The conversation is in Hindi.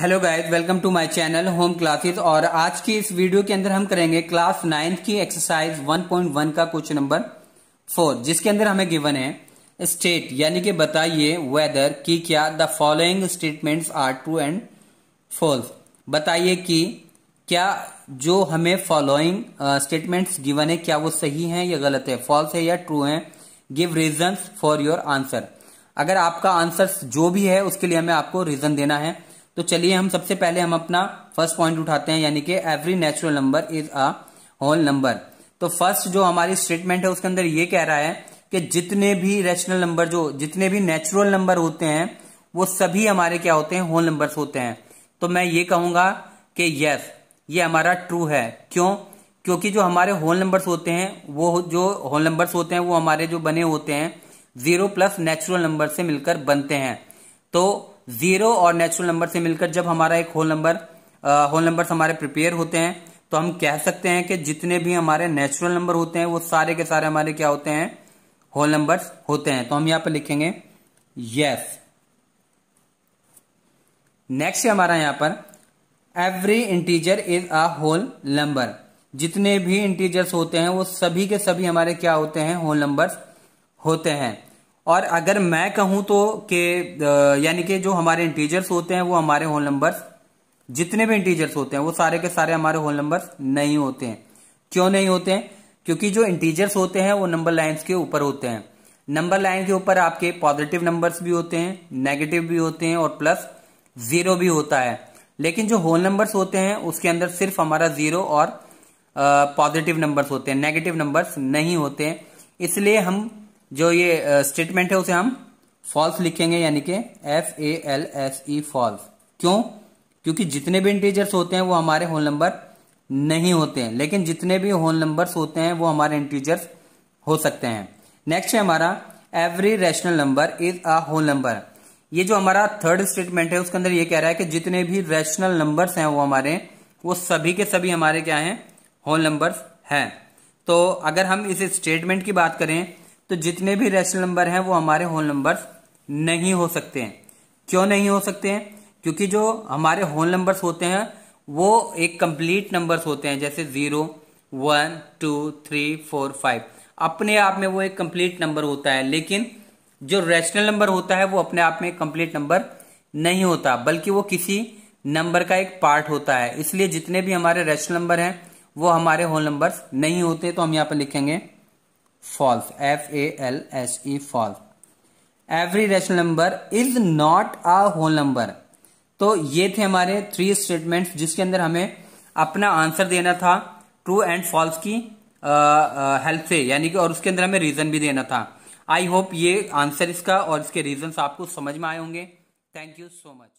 hello guys welcome to my channel home classes और आज की इस वीडियो के अंदर हम करेंगे क्लास नाइन्थ की एक्सरसाइज 1.1 का क्वेश्चन नंबर फोर जिसके अंदर हमें गिवन है स्टेट यानी कि बताइए वेदर कि क्या the following statements are true and false बताइए कि क्या जो हमें फॉलोइंग स्टेटमेंट्स गिवन है क्या वो सही है या गलत है फॉल्स है या ट्रू है give reason for your answer अगर आपका आंसर जो भी है उसके लिए हमें आपको रीजन देना है तो चलिए हम सबसे पहले हम अपना फर्स्ट पॉइंट उठाते हैं यानी कि every natural number is a whole number तो फर्स्ट जो हमारी स्टेटमेंट है उसके अंदर ये कह रहा है कि जितने भी रेशनल नंबर जो जितने भी नेचुरल नंबर होते हैं वो सभी हमारे क्या होते हैं होल नंबर्स होते हैं तो मैं ये कहूंगा कि यस ये हमारा ट्रू है क्यों क्योंकि जो हमारे होल नंबर्स होते हैं वो जो होल नंबर्स होते हैं वो हमारे जो बने होते हैं जीरो प्लस नेचुरल नंबर से मिलकर बनते हैं तो जीरो और नेचुरल नंबर से मिलकर जब हमारा एक होल नंबर होल नंबर हमारे प्रिपेयर होते हैं तो हम कह सकते हैं कि जितने भी हमारे नेचुरल नंबर होते हैं वो सारे के सारे हमारे क्या होते हैं होल नंबर होते हैं तो हम यहां पर लिखेंगे यस नेक्स्ट है हमारा यहां पर every integer is a whole number जितने भी इंटीजर्स होते हैं वो सभी के सभी हमारे क्या होते हैं होल नंबर्स होते हैं और अगर मैं कहूँ तो कि यानी कि जो हमारे इंटीजर्स होते हैं वो हमारे होल नंबर्स जितने भी इंटीजर्स होते हैं वो सारे के सारे हमारे होल नंबर्स नहीं होते हैं क्यों नहीं होते हैं क्योंकि जो इंटीजर्स होते हैं वो नंबर लाइन्स के ऊपर होते हैं नंबर लाइन के ऊपर आपके पॉजिटिव नंबर्स भी होते हैं नेगेटिव भी होते हैं और प्लस जीरो भी होता है लेकिन जो होल नंबर्स होते हैं उसके अंदर सिर्फ हमारा जीरो और पॉजिटिव नंबर्स होते हैं नेगेटिव नंबर्स नहीं होते इसलिए हम जो ये स्टेटमेंट है उसे हम फॉल्स लिखेंगे यानी कि F A L S E false क्यों क्योंकि जितने भी इंटीजर्स होते हैं वो हमारे होल नंबर नहीं होते हैं लेकिन जितने भी होल नंबर्स होते हैं वो हमारे इंटीजर्स हो सकते हैं नेक्स्ट है हमारा every rational number is a whole number ये जो हमारा थर्ड स्टेटमेंट है उसके अंदर ये कह रहा है कि जितने भी रैशनल नंबर्स हैं वो हमारे वो सभी के सभी हमारे क्या हैं होल नंबर्स हैं तो अगर हम इस स्टेटमेंट की बात करें तो जितने भी रेशनल नंबर हैं वो हमारे होल नंबर्स नहीं हो सकते हैं क्यों नहीं हो सकते हैं क्योंकि जो हमारे होल नंबर्स होते हैं वो एक कंप्लीट नंबर्स होते हैं जैसे zero one two three four five अपने आप में वो एक कंप्लीट नंबर होता है लेकिन जो रैशनल नंबर होता है वो अपने आप में कंप्लीट नंबर नहीं होता बल्कि वो किसी नंबर का एक पार्ट होता है इसलिए जितने भी हमारे रैशनल नंबर हैं वो हमारे होल नंबर्स नहीं होते तो हम यहाँ पर लिखेंगे false f a l s e false every rational number is not a whole number तो ये थे हमारे थ्री स्टेटमेंट जिसके अंदर हमें अपना आंसर देना था ट्रू एंड फॉल्स की हेल्प से यानी कि और उसके अंदर हमें रीजन भी देना था आई होप ये आंसर इसका और इसके रीजन आपको समझ में आए होंगे थैंक यू सो मच